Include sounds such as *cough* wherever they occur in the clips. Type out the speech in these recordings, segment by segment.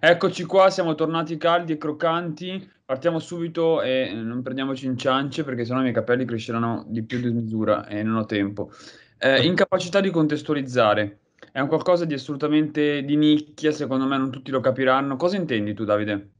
Eccoci qua, siamo tornati caldi e croccanti. Partiamo subito e non prendiamoci in ciance perché sennò i miei capelli cresceranno di più di misura e non ho tempo. Eh, incapacità di contestualizzare. È un qualcosa di assolutamente di nicchia, secondo me non tutti lo capiranno. Cosa intendi tu, Davide?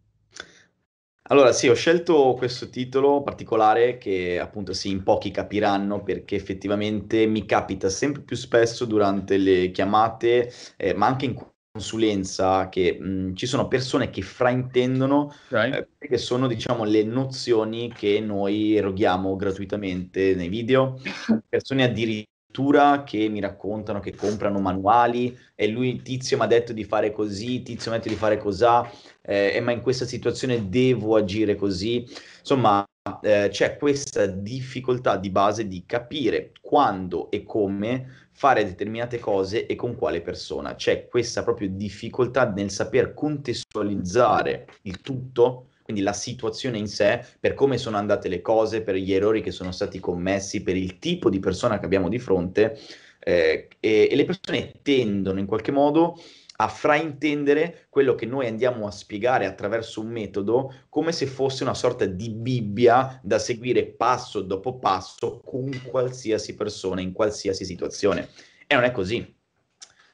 Allora, sì, ho scelto questo titolo particolare che appunto sì, in pochi capiranno perché effettivamente mi capita sempre più spesso durante le chiamate, eh, ma anche in consulenza che mh, mhmm, ci sono persone che fraintendono okay. eh, che sono diciamo le nozioni che noi eroghiamo gratuitamente nei video, *laughs* persone addirittura pittura che mi raccontano che comprano manuali e lui tizio mi ha detto di fare così, tizio mi ha detto di fare cos'ha, eh, ma in questa situazione devo agire così. Insomma, eh, c'è questa difficoltà di base di capire quando e come fare determinate cose e con quale persona. C'è questa proprio difficoltà nel saper contestualizzare il tutto quindi la situazione in sé, per come sono andate le cose, per gli errori che sono stati commessi, per il tipo di persona che abbiamo di fronte, eh, e, e, le persone tendono in qualche modo a fraintendere quello che noi andiamo a spiegare attraverso un metodo come se fosse una sorta di Bibbia da seguire passo dopo passo con qualsiasi persona in qualsiasi situazione. E non è così.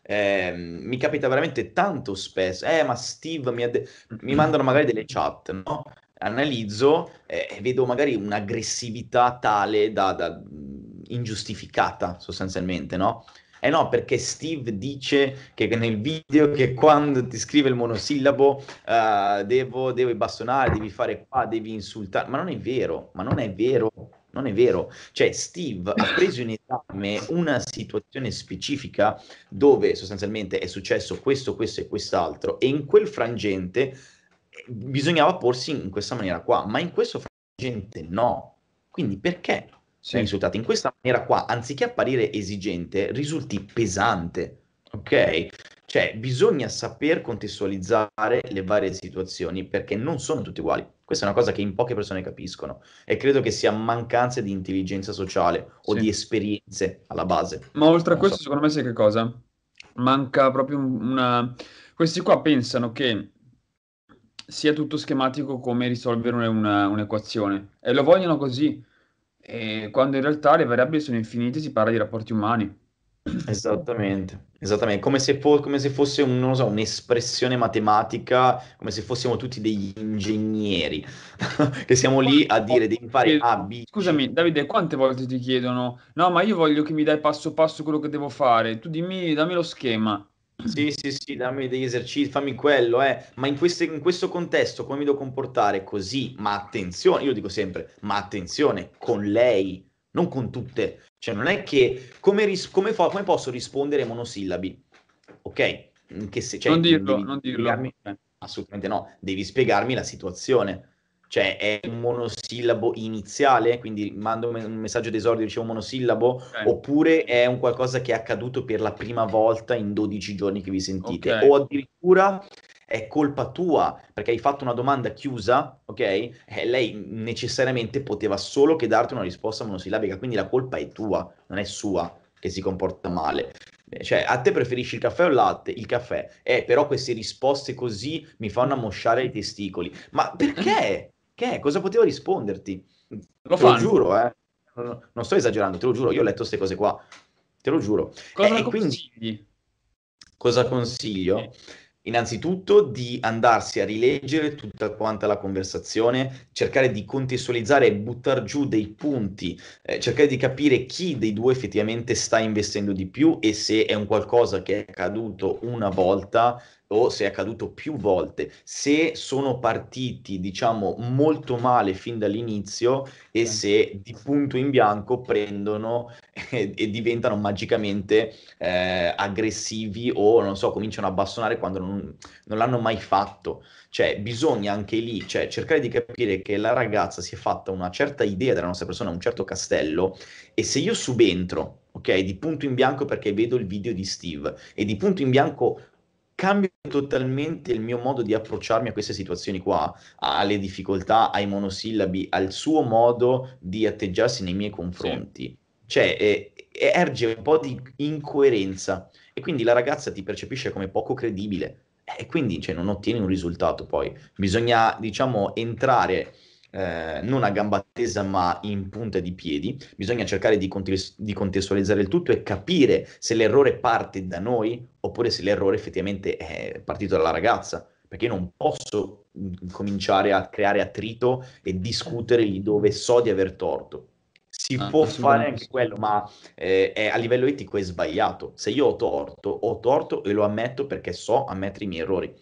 Eh, mi capita veramente tanto spesso, eh, ma Steve mi, de- mi mm. mandano magari delle chat, no? Analizzo eh, e vedo magari un'aggressività tale da, da mm, ingiustificata sostanzialmente, no? Eh no, perché Steve dice che nel video che quando ti scrive il monosillabo uh, devo, devo bastonare, devi fare qua, devi insultare. Ma non è vero, ma non è vero non è vero. Cioè, Steve ha preso in esame una situazione specifica dove sostanzialmente è successo questo, questo e quest'altro, e in quel frangente eh, bisognava porsi in questa maniera qua, ma in questo frangente no. Quindi perché sì. risultato in questa maniera qua, anziché apparire esigente, risulti pesante, ok? Cioè, bisogna saper contestualizzare le varie situazioni perché non sono tutte uguali. Questa è una cosa che in poche persone capiscono e credo che sia mancanza di intelligenza sociale o sì. di esperienze alla base. Ma oltre non a questo, so. secondo me, sai che cosa? Manca proprio una... Questi qua pensano che sia tutto schematico come risolvere una, un'equazione e lo vogliono così, e quando in realtà le variabili sono infinite si parla di rapporti umani. Esattamente, esattamente, come se, fo- come se fosse un- non so, un'espressione matematica, come se fossimo tutti degli ingegneri, *laughs* che siamo lì a dire devi fare A, B. Scusami, Davide, quante volte ti chiedono? No, ma io voglio che mi dai passo passo quello che devo fare, tu dimmi, dammi lo schema. Sì, sì, sì, dammi degli esercizi, fammi quello, eh. Ma in, queste, in questo contesto come mi devo comportare così? Ma attenzione, io dico sempre, ma attenzione, con lei non con tutte. Cioè, non è che come, ris- come, fo- come posso rispondere monosillabi? Ok? Mm, che se, cioè, non dirlo, non dirlo. Spiegarmi... Assolutamente no, devi spiegarmi la situazione. Cioè, è un monosillabo iniziale, quindi mando un messaggio d'esordio, e dicevo monosillabo, okay. oppure è un qualcosa che è accaduto per la prima volta in 12 giorni che vi sentite, okay. o addirittura è colpa tua perché hai fatto una domanda chiusa, ok? E eh, lei necessariamente poteva solo che darti una risposta monosillabica, quindi la colpa è tua, non è sua che si comporta male. Eh, cioè, a te preferisci il caffè o il latte? Il caffè. Eh, però queste risposte così mi fanno ammosciare i testicoli. Ma perché? che? Cosa poteva risponderti? Lo, lo giuro, eh. Non, non, sto esagerando, te lo giuro, io ho letto queste cose qua. Te lo giuro. Cosa eh, consigli? Quindi, cosa consiglio? Okay. Eh. Innanzitutto di andarsi a rileggere tutta quanta la conversazione, cercare di contestualizzare e buttare giù dei punti, eh, cercare di capire chi dei due effettivamente sta investendo di più e se è un qualcosa che è accaduto una volta o se è accaduto più volte, se sono partiti diciamo molto male fin dall'inizio e se di punto in bianco prendono e, e diventano magicamente eh, aggressivi o non so, cominciano a bastonare quando non, non l'hanno mai fatto. Cioè, bisogna anche lì cioè, cercare di capire che la ragazza si è fatta una certa idea della nostra persona, un certo castello, e se io subentro, ok, di punto in bianco perché vedo il video di Steve e di punto in bianco cambio totalmente il mio modo di approcciarmi a queste situazioni qua, alle difficoltà, ai monosillabi, al suo modo di atteggiarsi nei miei confronti. Sì cioè eh, eh, erge un po' di incoerenza e quindi la ragazza ti percepisce come poco credibile eh, e quindi cioè, non ottieni un risultato poi. Bisogna, diciamo, entrare eh, non a gamba tesa ma in punta di piedi, bisogna cercare di, contes- di contestualizzare il tutto e capire se l'errore parte da noi oppure se l'errore effettivamente è partito dalla ragazza, perché io non posso mm, cominciare a creare attrito e discutere lì dove so di aver torto si ah, può fare anche quello, ma eh, è, a livello etico è sbagliato. Se io ho torto, ho torto e lo ammetto perché so ammettere i miei errori.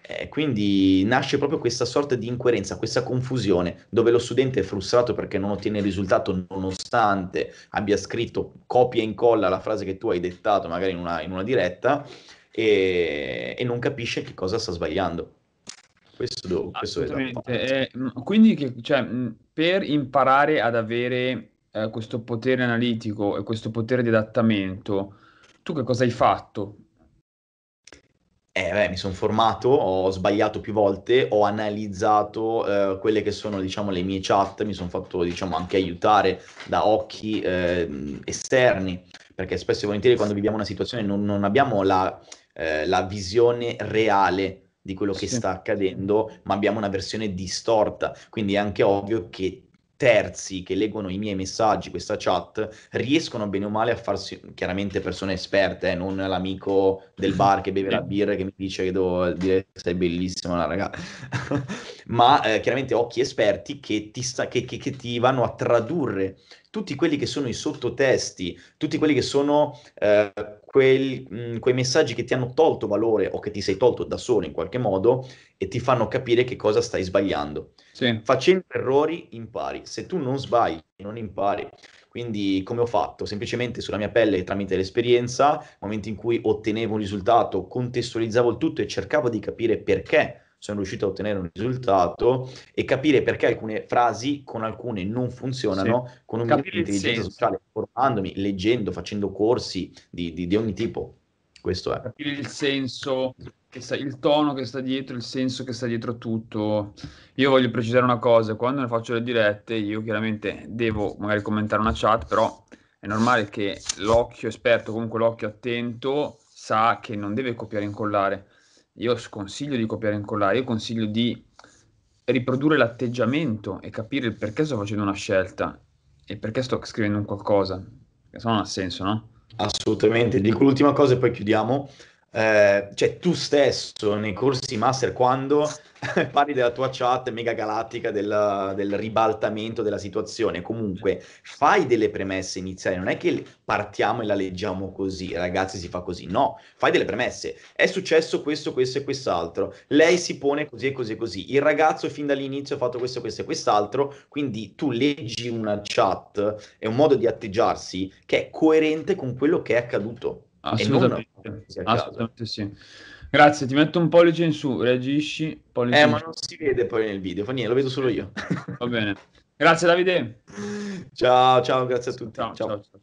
Eh, quindi nasce proprio questa sorta di incoerenza, questa confusione, dove lo studente è frustrato perché non ottiene il risultato nonostante abbia scritto copia e incolla la frase che tu hai dettato magari in una, in una diretta e, e non capisce che cosa sta sbagliando. Questo, questo è da eh, mm, Quindi, che, cioè, mm, per imparare ad avere eh, questo potere analitico e questo potere di adattamento, tu che cosa hai fatto? Eh, beh, mi sono formato, ho sbagliato più volte, ho analizzato eh, quelle che sono diciamo, le mie chat, mi sono fatto diciamo, anche aiutare da occhi eh, esterni, perché spesso e volentieri quando viviamo una situazione non, non abbiamo la, eh, la visione reale di quello che sta accadendo, ma abbiamo una versione distorta. Quindi è anche ovvio che terzi che leggono i miei messaggi, questa chat, riescono bene o male a farsi, chiaramente persone esperte, eh, non l'amico del bar che beve la birra e che mi dice che devo dire sei bellissima la ragazza ma eh, chiaramente occhi esperti che ti, sta, che, che, che ti vanno a tradurre tutti quelli che sono i sottotesti, tutti quelli che sono eh, quel, mh, mm, quei messaggi che ti hanno tolto valore o che ti sei tolto da solo in qualche modo e ti fanno capire che cosa stai sbagliando. Sì. Facendo errori impari, se tu non sbagli non impari. Quindi come ho fatto? Semplicemente sulla mia pelle tramite l'esperienza, momenti in cui ottenevo un risultato, contestualizzavo il tutto e cercavo di capire perché sono riuscito a ottenere un risultato e capire perché alcune frasi con alcune non funzionano sì. con un minimo di intelligenza sociale, formandomi, leggendo, facendo corsi di, di, di ogni tipo. Questo è. Capire il senso, sta, il tono che sta dietro, il senso che sta dietro tutto. Io voglio precisare una cosa, quando ne faccio le dirette io chiaramente devo magari commentare una chat, però è normale che l'occhio esperto, comunque l'occhio attento, sa che non deve copiare e incollare io sconsiglio di copiare e incollare, io consiglio di riprodurre l'atteggiamento e capire il perché sto facendo una scelta e perché sto scrivendo un qualcosa, che se no non ha senso, no? Assolutamente, dico l'ultima cosa e poi chiudiamo. Eh, cioè tu stesso nei corsi master quando *laughs* parli della tua chat mega galattica del, del, ribaltamento della situazione, comunque fai delle premesse iniziali, non è che partiamo e la leggiamo così, ragazzi si fa così, no, fai delle premesse, è successo questo, questo e quest'altro, lei si pone così e così e così, il ragazzo fin dall'inizio ha fatto questo, questo e quest'altro, quindi tu leggi una chat, è un modo di atteggiarsi che è coerente con quello che è accaduto Assolutamente, assolutamente sì. Grazie, ti metto un pollice in su, reagisci. Pollice eh, ma non si vede poi nel video, fa niente, lo vedo solo io. Va bene. Grazie Davide. Ciao, ciao, grazie a tutti. ciao. ciao. ciao, ciao.